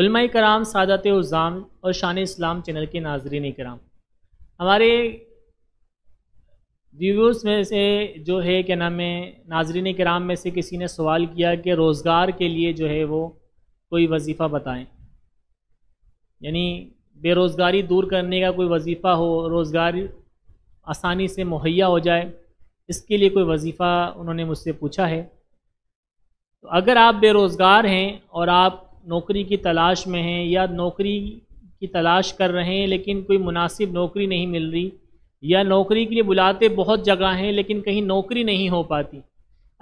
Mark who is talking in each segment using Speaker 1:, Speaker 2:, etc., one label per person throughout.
Speaker 1: उलमा कराम सादात उज़ाम और शान इस्लाम चैनल के नाजरीन कराम हमारे व्यूवर्स में से जो है क्या नाम है नाजरीन कराम में से किसी ने सवाल किया कि रोज़गार के लिए जो है वो कोई वजीफ़ा बताएं यानी बेरोज़गारी दूर करने का कोई वजीफ़ा हो रोज़गार आसानी से मुहैया हो जाए इसके लिए कोई वजीफ़ा उन्होंने मुझसे पूछा है तो अगर आप बेरोज़गार हैं और आप नौकरी की तलाश में हैं या नौकरी की तलाश कर रहे हैं लेकिन कोई मुनासिब नौकरी नहीं मिल रही या नौकरी के लिए बुलाते बहुत जगह हैं लेकिन कहीं नौकरी नहीं हो पाती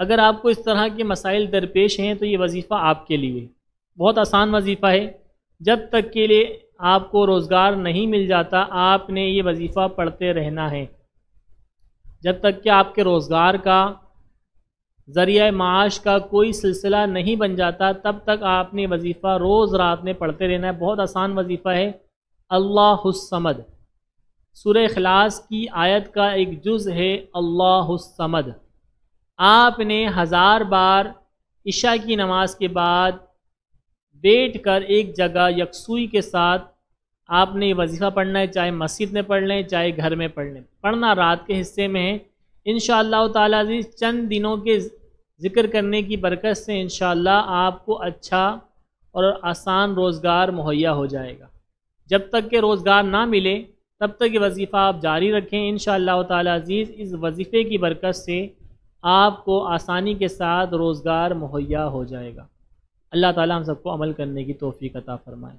Speaker 1: अगर आपको इस तरह के मसाइल दरपेश हैं तो ये वजीफ़ा आपके लिए बहुत आसान वजीफ़ा है जब तक के लिए आपको रोज़गार नहीं मिल जाता आपने ये वजीफ़ा पढ़ते रहना है जब तक कि आपके रोज़गार का ज़रिया माश का कोई सिलसिला नहीं बन जाता तब तक आपने वजीफ़ा रोज़ रात में पढ़ते रहना है बहुत आसान वजीफ़ा है अल्लाहमद सुर अखलास की आयत का एक जुज़ है अल्लाहसमद आपने हज़ार बार इशा की नमाज के बाद बैठ कर एक जगह यकसुई के साथ आपने वजीफ़ा पढ़ना है चाहे मस्जिद में पढ़ लें चाहे घर में पढ़ लें पढ़ना रात के हिस्से में है इन ताला चंद दिनों के ज़िक्र करने की बरकत से इन आपको अच्छा और आसान रोज़गार मुहैया हो जाएगा जब तक के रोज़गार ना मिले तब तक ये वजीफ़ा आप जारी रखें इन तज़ीज़ इस वजीफ़े की बरकत से आपको आसानी के साथ रोज़गार मुहैया हो जाएगा अल्लाह ताला हम सबको अमल करने की तोफ़ी अता फ़रमाए